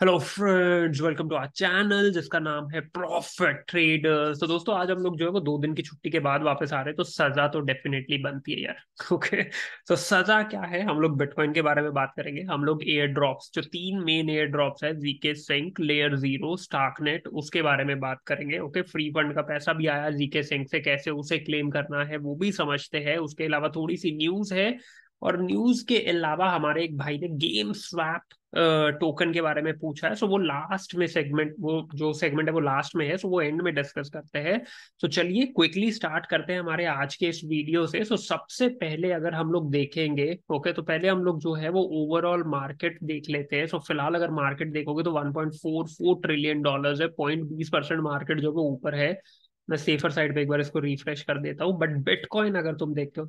Hello friends welcome to our channel जिसका नाम है प्रॉफिट ट्रेडर्स तो दोस्तों आज हम लोग जो है वो दो दिन की छुट्टी के बाद वापस आ रहे हैं तो सजा तो डेफिनेटली बनती है यार ओके okay? तो सजा क्या है हम लोग बिटकॉइन के बारे में बात करेंगे हम लोग एयर ड्रॉप्स जो तीन मेन एयर ड्रॉप्स है zkSync LayerZero Starknet उसके बारे में बात करेंगे ओके okay? फ्री फंड का पैसा भी आया जीके सिंक से कैसे उसे क्लेम करना है वो भी समझते हैं उसके अलावा थोड़ी सी न्यूज है और न्यूज के अलावा हमारे एक भाई ने गेम स्वैप टोकन के बारे में पूछा है सो वो लास्ट में सेगमेंट वो जो सेगमेंट है वो लास्ट में है सो वो एंड में डिस्कस करते हैं सो चलिए क्विकली स्टार्ट करते हैं हमारे आज के इस वीडियो से सो सबसे पहले अगर हम लोग देखेंगे ओके तो पहले हम लोग जो है वो ओवरऑल मार्केट देख लेते हैं सो फिलहाल अगर मार्केट देखोगे तो वन ट्रिलियन डॉलर है पॉइंट मार्केट जो वो ऊपर है मैं सेफर साइड पे एक बार इसको रिफ्रेश कर देता हूँ बट बिटकॉइन अगर तुम देखते हो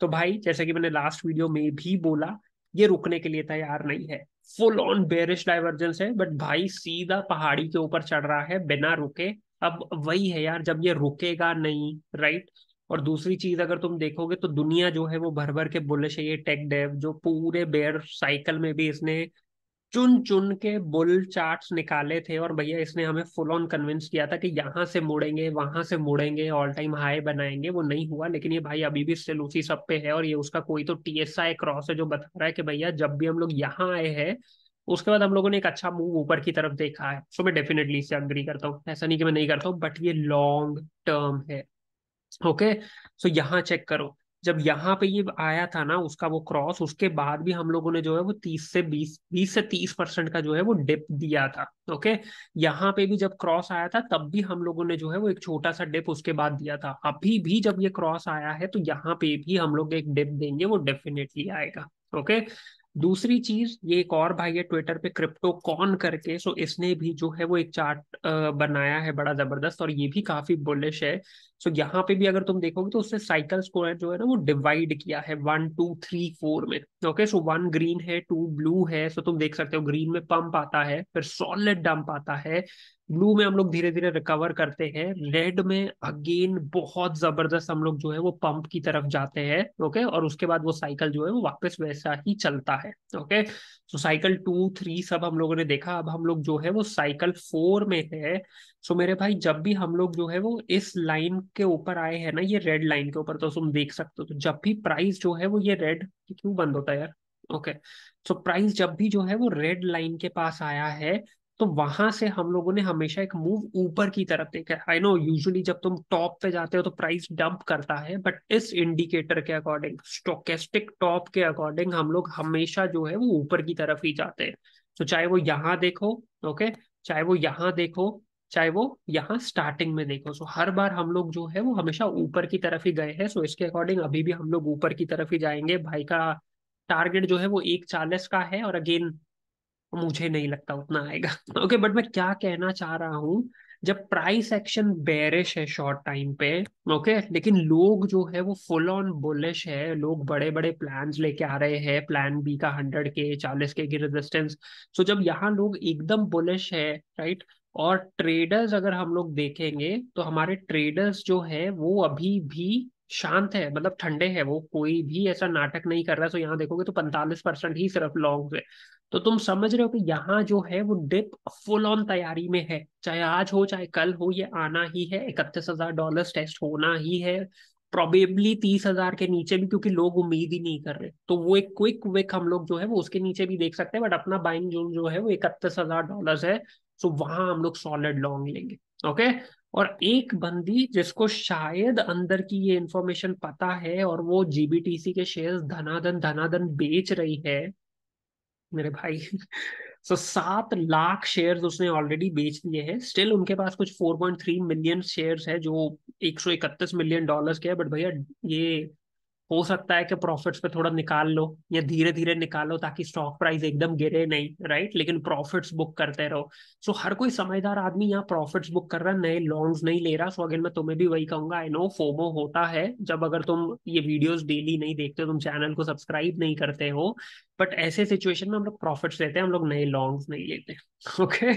तो भाई जैसे कि मैंने लास्ट वीडियो में भी बोला ये रुकने के लिए तैयार नहीं है फुल ऑन बेरिश डाइवर्जेंस है बट भाई सीधा पहाड़ी के ऊपर चढ़ रहा है बिना रुके अब वही है यार जब ये रुकेगा नहीं राइट और दूसरी चीज अगर तुम देखोगे तो दुनिया जो है वो भर भर के बुलिश है ये टेक डेव जो पूरे बेयर साइकिल में भी इसने चुन चुन के बुल चार्ट्स निकाले थे और भैया इसने हमें फुल ऑन कन्विंस किया था कि यहाँ से मुड़ेंगे वहां से मुड़ेंगे ऑल टाइम हाई बनाएंगे वो नहीं हुआ लेकिन ये भाई अभी भी स्टिल उसी सब पे है और ये उसका कोई तो टी एस आई क्रॉस है जो बता रहा है कि भैया जब भी हम लोग यहाँ आए हैं उसके बाद हम लोगों ने एक अच्छा मूव ऊपर की तरफ देखा है सो मैं डेफिनेटली इससे अग्री करता हूँ ऐसा नहीं कि मैं नहीं करता हूँ बट ये लॉन्ग टर्म है ओके सो यहाँ चेक करो जब यहाँ पे ये आया था ना उसका वो क्रॉस उसके बाद भी हम लोगों ने जो है वो तीस से बीस बीस से तीस परसेंट का जो है वो डिप दिया था ओके यहाँ पे भी जब क्रॉस आया था तब भी हम लोगों ने जो है वो एक छोटा सा डिप उसके बाद दिया था अभी भी जब ये क्रॉस आया है तो यहाँ पे भी हम लोग एक डिप देंगे वो डेफिनेटली आएगा ओके दूसरी चीज ये एक और भाई है ट्विटर पे क्रिप्टो कॉन करके सो इसने भी जो है वो एक चार्ट बनाया है बड़ा जबरदस्त और ये भी काफी बुलिश है सो so, यहाँ पे भी अगर तुम देखोगे तो उसने साइकिल्स को जो है ना वो डिवाइड किया है वन टू थ्री फोर में ओके सो वन ग्रीन है टू ब्लू है सो so तुम देख सकते हो ग्रीन में पंप आता है फिर सॉलिड डंप आता है ब्लू में हम लोग धीरे धीरे रिकवर करते हैं रेड में अगेन बहुत जबरदस्त हम लोग जो है वो पंप की तरफ जाते हैं ओके और उसके बाद वो साइकिल जो है वो वापस वैसा ही चलता है okay so cycle two three सब हम लोगों ने देखा अब हम लोग जो है वो साइकिल फोर में है सो मेरे भाई जब भी हम लोग जो है वो इस लाइन के ऊपर आए हैं ना ये रेड लाइन के ऊपर तो तुम देख सकते हो तो जब भी प्राइस जो है वो ये रेड क्यों बंद होता है यार ओके सो प्राइस जब भी जो है वो रेड लाइन के पास आया है तो वहां से हम लोगों ने हमेशा एक मूव ऊपर की तरफ देखा है आई नो यूजली जब तुम टॉप पे जाते हो तो प्राइस डंप करता है बट इस इंडिकेटर के अकॉर्डिंग स्टोकेस्टिक टॉप के अकॉर्डिंग हम लोग हमेशा जो है वो ऊपर की तरफ ही जाते हैं तो चाहे वो यहाँ देखो ओके चाहे वो यहाँ देखो चाहे वो यहाँ स्टार्टिंग में देखो सो हर बार हम लोग जो है वो हमेशा ऊपर की तरफ ही गए हैं सो इसके अकॉर्डिंग अभी भी हम लोग ऊपर की तरफ ही जाएंगे भाई का टारगेट जो है वो एक चालीस का है और अगेन मुझे नहीं लगता उतना आएगा ओके okay, बट मैं क्या कहना चाह रहा हूँ जब प्राइस एक्शन बेरिश है शॉर्ट टाइम पे ओके okay? लेकिन लोग जो है वो फुल ऑन बुलिश है लोग बड़े बड़े प्लान लेके आ रहे हैं प्लान बी का हंड्रेड के चालीस के की रेजिस्टेंस सो जब यहाँ लोग एकदम बुलिश है राइट right? और ट्रेडर्स अगर हम लोग देखेंगे तो हमारे ट्रेडर्स जो है वो अभी भी शांत है मतलब ठंडे हैं वो कोई भी ऐसा नाटक नहीं कर रहा है तो यहाँ देखोगे तो पैंतालीस परसेंट ही सिर्फ लॉन्ग है तो तुम समझ रहे हो कि यहाँ जो है वो डिप फुल ऑन तैयारी में है चाहे आज हो चाहे कल हो ये आना ही है इकतीस हजार डॉलर टेस्ट होना ही है प्रोबेबली तीस हजार के नीचे भी क्योंकि लोग उम्मीद ही नहीं कर रहे तो वो एक क्विक विक हम लोग जो है वो उसके नीचे भी देख सकते हैं बट अपना बाइंग जोन जो है वो इकतीस हजार डॉलर है सो so, वहां हम लोग सॉलिड लॉन्ग लेंगे ओके okay? और एक बंदी जिसको शायद अंदर की ये इंफॉर्मेशन पता है और वो जीबीटीसी के शेयर्स धनाधन धनाधन बेच रही है मेरे भाई सो so, सात लाख शेयर उसने ऑलरेडी बेच दिए हैं स्टिल उनके पास कुछ four point three million share है जो एक सौ इकतीस मिलियन डॉलर के है बट भैया ये हो सकता है कि प्रॉफिट्स पे थोड़ा निकाल लो या धीरे धीरे निकालो ताकि स्टॉक प्राइस एकदम गिरे नहीं राइट लेकिन प्रॉफिट्स बुक करते रहो सो हर कोई समझदार आदमी यहाँ प्रॉफिट्स बुक कर रहा है नए लॉन्ग्स नहीं ले रहा सो अगेन मैं तुम्हें भी वही कहूंगा आई नो फोमो होता है जब अगर तुम ये वीडियोज डेली नहीं देखते तुम चैनल को सब्सक्राइब नहीं करते हो बट ऐसे सिचुएशन में हम लोग प्रॉफिट्स लेते हैं हम लोग नए लॉन्ग्स नहीं लेते ओके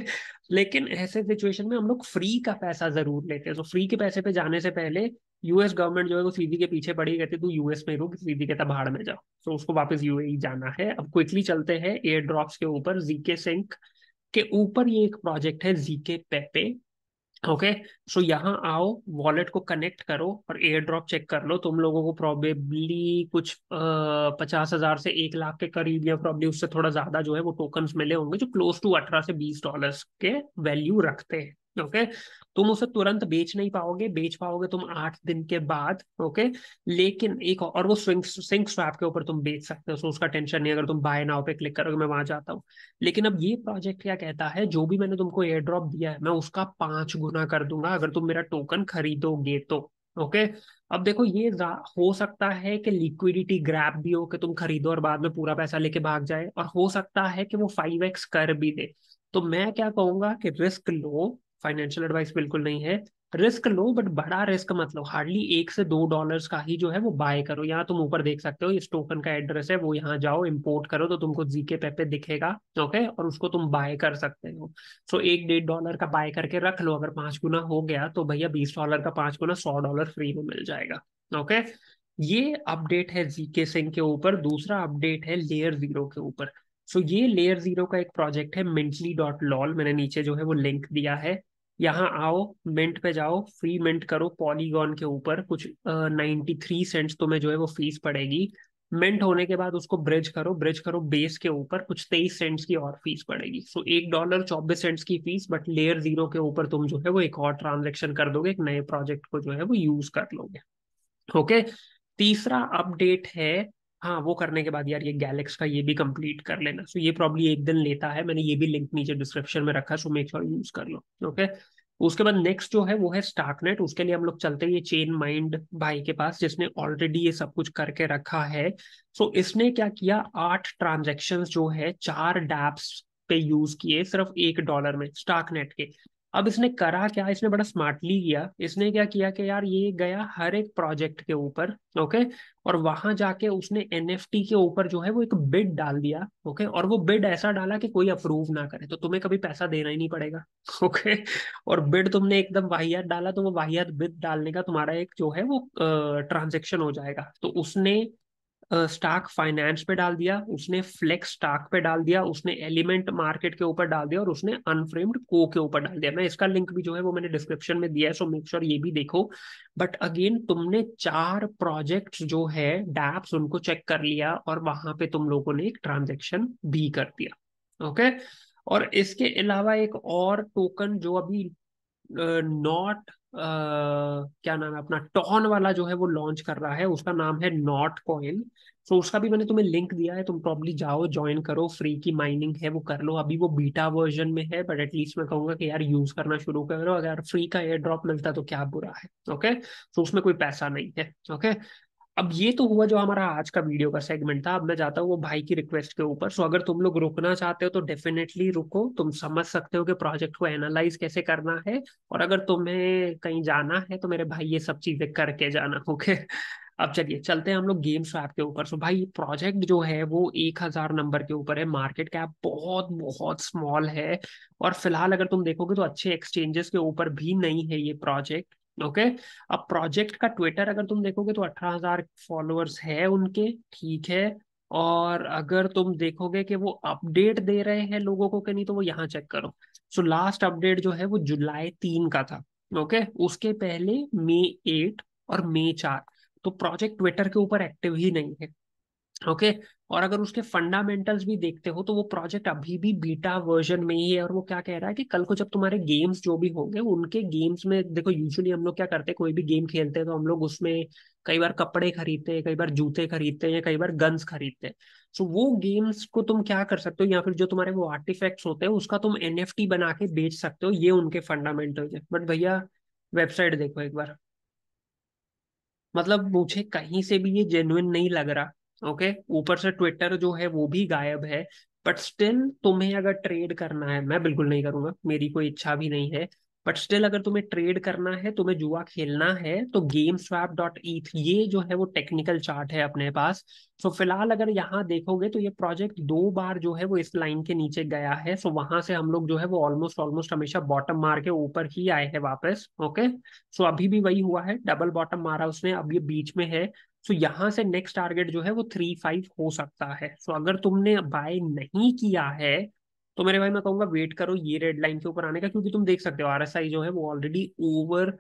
लेकिन ऐसे सिचुएशन में हम लोग फ्री का पैसा जरूर लेते हैं सो फ्री के पैसे पे जाने से पहले यूएस गवर्नमेंट जो है वो सीधी के पीछे पड़ी कहती तू यूएस में रुक सीधी के भाड़ में जाओ तो उसको वापस यूएई e जाना है अब क्विकली चलते हैं एयर ड्रॉप्स के ऊपर जीके सिंक के ऊपर ये एक प्रोजेक्ट है zk Pepe okay okay? So so, यहाँ आओ वॉलेट को कनेक्ट करो और एयर ड्रॉप चेक कर लो तुम लोगों को प्रॉबेबली कुछ पचास हजार से एक लाख के करीब या प्रॉब्ली उससे थोड़ा ज्यादा जो है वो टोकन मिले होंगे जो क्लोज टू अठारह से बीस डॉलर्स के वैल्यू रखते हैं ओके तुम उसे तुरंत बेच नहीं पाओगे बेच पाओगे तुम आठ दिन के बाद ओके लेकिन एक और वो स्विंग स्विंग स्वैप के ऊपर तुम बेच सकते हो सो उसका टेंशन नहीं अगर तुम बाय नाउ पे क्लिक करोगे मैं वहां जाता हूँ लेकिन अब ये प्रोजेक्ट क्या कहता है जो भी मैंने तुमको एयर ड्रॉप दिया है मैं उसका पांच गुना कर दूंगा अगर तुम मेरा टोकन खरीदोगे तो ओके okay? अब देखो ये हो सकता है कि लिक्विडिटी ग्रैप भी हो कि तुम खरीदो और बाद में पूरा पैसा लेके भाग जाए और हो सकता है कि वो फाइव एक्स कर भी दे तो मैं क्या कहूंगा कि रिस्क लो फाइनेंशियल एडवाइस बिल्कुल नहीं है रिस्क लो बट बड़ा रिस्क मतलब हार्डली एक से दो डॉलर का ही जो है वो बाय करो यहाँ तुम ऊपर देख सकते हो इस टोकन का एड्रेस है वो यहाँ जाओ इम्पोर्ट करो तो तुमको जीके पे पे दिखेगा ओके और उसको तुम बाय कर सकते हो सो एक डेढ़ डॉलर का बाय करके रख लो अगर पांच गुना हो गया तो भैया बीस डॉलर का पांच गुना सौ डॉलर फ्री में मिल जाएगा ओके ये अपडेट है जीके सिंह के ऊपर दूसरा अपडेट है लेयर जीरो के ऊपर सो so, ये लेयर जीरो का एक प्रोजेक्ट है मिंटली डॉट लॉल मैंने नीचे जो है वो लिंक दिया है यहाँ आओ मिंट पे जाओ फ्री मिंट करो पॉलीगॉन के ऊपर कुछ नाइन्टी थ्री सेंट्स तुम्हें जो है वो फीस पड़ेगी मिंट होने के बाद उसको ब्रिज करो ब्रिज करो बेस के ऊपर कुछ तेईस सेंट्स की और फीस पड़ेगी सो एक डॉलर चौबीस सेंट्स की फीस बट लेयर जीरो के ऊपर तुम जो है वो एक और ट्रांजेक्शन कर दोगे एक नए प्रोजेक्ट को जो है वो यूज कर लोगे ओके okay? तीसरा अपडेट है हाँ वो करने के बाद यार ये गैलेक्स का ये भी कंप्लीट कर लेना सो so, ये प्रॉब्ली एक दिन लेता है मैंने ये भी लिंक नीचे डिस्क्रिप्शन में रखा सो मेक श्योर यूज कर लो ओके okay? उसके बाद नेक्स्ट जो है वो है स्टार्कनेट उसके लिए हम लोग चलते हैं ये चेन माइंड भाई के पास जिसने ऑलरेडी ये सब कुछ करके रखा है सो so, इसने क्या किया आठ ट्रांजेक्शन जो है चार डैप्स पे यूज किए सिर्फ एक डॉलर में स्टार्कनेट के अब इसने करा क्या इसने बड़ा स्मार्टली किया इसने क्या किया कि यार ये गया हर एक प्रोजेक्ट के ऊपर ओके और वहां जाके उसने एन के ऊपर जो है वो एक बिड डाल दिया ओके और वो बिड ऐसा डाला कि कोई अप्रूव ना करे तो तुम्हें कभी पैसा देना ही नहीं पड़ेगा ओके और बिड तुमने एकदम वाहियात डाला तो वो वाहियात बिड डालने का तुम्हारा एक जो है वो ट्रांजेक्शन हो जाएगा तो उसने स्टाक फाइनेंस पे डाल दिया उसने फ्लेक्स स्टाक पे डाल दिया उसने एलिमेंट मार्केट के ऊपर डाल दिया और उसने अनफ्रेम्ड को के ऊपर डाल दिया मैं इसका लिंक भी जो है वो मैंने डिस्क्रिप्शन में दिया है सो मेक श्योर ये भी देखो बट अगेन तुमने चार प्रोजेक्ट जो है डैप्स उनको चेक कर लिया और वहां पे तुम लोगों ने एक ट्रांजेक्शन भी कर दिया ओके और इसके अलावा एक और टोकन जो अभी नॉट क्या नाम है अपना टॉन वाला जो है वो लॉन्च कर रहा है उसका नाम है नॉट कॉइन सो तो उसका भी मैंने तुम्हें लिंक दिया है तुम प्रॉब्ली जाओ ज्वाइन करो फ्री की माइनिंग है वो कर लो अभी वो बीटा वर्जन में है बट एटलीस्ट मैं कहूंगा कि यार यूज करना शुरू करो अगर फ्री का एयर ड्रॉप मिलता तो क्या बुरा है ओके सो तो उसमें कोई पैसा नहीं है ओके अब ये तो हुआ जो हमारा आज का वीडियो का सेगमेंट था अब मैं जाता हूँ वो भाई की रिक्वेस्ट के ऊपर सो अगर तुम लोग रुकना चाहते हो तो डेफिनेटली रुको तुम समझ सकते हो कि प्रोजेक्ट को एनालाइज कैसे करना है और अगर तुम्हें कहीं जाना है तो मेरे भाई ये सब चीजें करके जाना ओके अब चलिए चलते हैं हम लोग गेम स्वैप के ऊपर सो भाई प्रोजेक्ट जो है वो एक हजार नंबर के ऊपर है मार्केट कैप बहुत बहुत स्मॉल है और फिलहाल अगर तुम देखोगे तो अच्छे एक्सचेंजेस के ऊपर भी नहीं है ये प्रोजेक्ट ओके अब प्रोजेक्ट का ट्विटर अगर तुम देखोगे तो अठारह हजार फॉलोअर्स है उनके ठीक है और अगर तुम देखोगे कि वो अपडेट दे रहे हैं लोगों को कि नहीं तो वो यहाँ चेक करो सो लास्ट अपडेट जो है वो जुलाई तीन का था ओके उसके पहले मई एट और मई चार तो प्रोजेक्ट ट्विटर के ऊपर एक्टिव ही नहीं है ओके और अगर उसके फंडामेंटल्स भी देखते हो तो वो प्रोजेक्ट अभी भी बीटा वर्जन में ही है और वो क्या कह रहा है कि कल को जब तुम्हारे गेम्स जो भी होंगे उनके गेम्स में देखो यूजुअली हम लोग क्या करते हैं कोई भी गेम खेलते हैं तो हम लोग उसमें कई बार कपड़े खरीदते हैं कई बार जूते खरीदते हैं कई बार गन्स खरीदते हैं सो वो गेम्स को तुम क्या कर सकते हो या फिर जो तुम्हारे वो आर्टिफैक्ट्स होते हैं उसका तुम एन बना के बेच सकते हो ये उनके फंडामेंटल्स है बट भैया वेबसाइट देखो एक बार मतलब मुझे कहीं से भी ये जेन्युन नहीं लग रहा ओके ऊपर से ट्विटर जो है वो भी गायब है बट स्टिल तुम्हें अगर ट्रेड करना है मैं बिल्कुल नहीं करूंगा मेरी कोई इच्छा भी नहीं है बट स्टिल अगर तुम्हें ट्रेड करना है तुम्हें जुआ खेलना है तो गेम स्वैप डॉट ईथ ये जो है वो टेक्निकल चार्ट है अपने पास सो so, फिलहाल अगर यहाँ देखोगे तो ये प्रोजेक्ट दो बार जो है वो इस लाइन के नीचे गया है सो so, वहां से हम लोग जो है वो ऑलमोस्ट ऑलमोस्ट हमेशा बॉटम मार के ऊपर ही आए हैं वापस ओके सो so, अभी भी वही हुआ है डबल बॉटम मारा उसने अब ये बीच में है सो so, यहाँ से नेक्स्ट टारगेट जो है वो थ्री फाइव हो सकता है सो so, अगर तुमने बाय नहीं किया है तो मेरे भाई मैं कहूंगा वेट करो ये रेड लाइन के ऊपर आने का क्योंकि तुम देख सकते हो आई जो है वो ऑलरेडी ओवर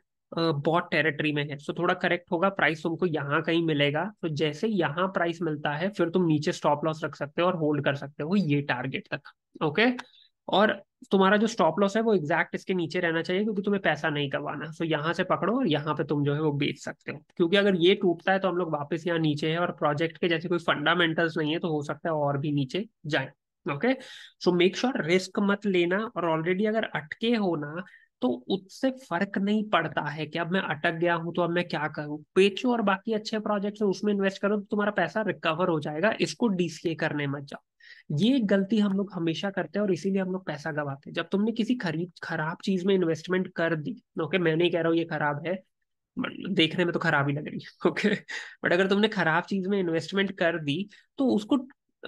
बॉट टेरिटरी में है सो so, थोड़ा करेक्ट होगा प्राइस तुमको यहाँ कहीं मिलेगा तो so, जैसे यहाँ प्राइस मिलता है फिर तुम नीचे स्टॉप लॉस रख सकते हो और होल्ड कर सकते हो ये टारगेट तक ओके okay? और तुम्हारा जो स्टॉप लॉस है वो एग्जैक्ट इसके नीचे रहना चाहिए क्योंकि तुम्हें पैसा नहीं करवाना सो यहाँ से पकड़ो और यहाँ पे तुम जो है वो बेच सकते हो क्योंकि अगर ये टूटता है तो हम लोग वापस यहाँ नीचे है और प्रोजेक्ट के जैसे कोई फंडामेंटल्स नहीं है तो हो सकता है और भी नीचे जाए okay so make sure risk मत लेना और ऑलरेडी अगर अटके होना तो उससे फर्क नहीं पड़ता है कि अब मैं अटक गया हूं तो अब मैं क्या करूं बेचो और बाकी अच्छे प्रोजेक्ट उसमें इन्वेस्ट करो तो तुम्हारा पैसा रिकवर हो जाएगा इसको डीसीए करने मत जाओ ये गलती हम लोग हमेशा करते हैं और इसीलिए हम लोग पैसा गवाते हैं जब तुमने किसी खरीद खराब चीज में इन्वेस्टमेंट कर दी ओके मैं नहीं कह रहा हूँ ये खराब है देखने में तो खराब ही लग रही है ओके बट अगर तुमने खराब चीज में इन्वेस्टमेंट कर दी तो उसको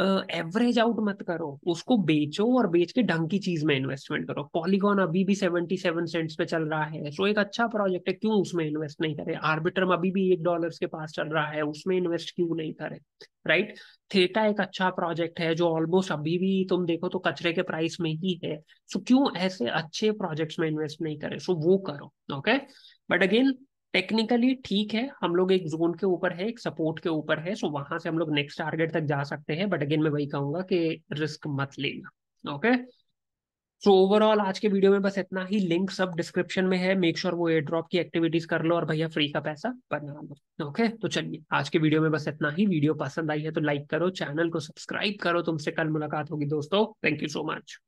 एवरेज आउट मत करो उसको बेचो और बेच के ढंग की चीज में इन्वेस्टमेंट करो पॉलीगॉन अभी भी सेवेंटी सेवन सेंट्स पे चल रहा है सो एक अच्छा प्रोजेक्ट है क्यों उसमें इन्वेस्ट नहीं करे आर्बिट्रम अभी भी एक डॉलर के पास चल रहा है उसमें इन्वेस्ट क्यों नहीं करे राइट right? थेटा एक अच्छा प्रोजेक्ट है जो ऑलमोस्ट अभी भी तुम देखो तो कचरे के प्राइस में ही है सो so, क्यों ऐसे अच्छे प्रोजेक्ट्स में इन्वेस्ट नहीं करे सो so, वो करो ओके बट अगेन टेक्निकली ठीक है हम लोग एक जोन के ऊपर है एक सपोर्ट के ऊपर है सो वहां से हम लोग नेक्स्ट टारगेट तक जा सकते हैं बट अगेन मैं वही कहूंगा कि रिस्क मत लेना ओके सो ओवरऑल आज के वीडियो में बस इतना ही लिंक सब डिस्क्रिप्शन में है मेक श्योर sure वो एयर ड्रॉप की एक्टिविटीज कर लो और भैया फ्री का पैसा बना लो ओके तो चलिए आज के वीडियो में बस इतना ही वीडियो पसंद आई है तो लाइक करो चैनल को सब्सक्राइब करो तुमसे कल मुलाकात होगी दोस्तों थैंक यू सो मच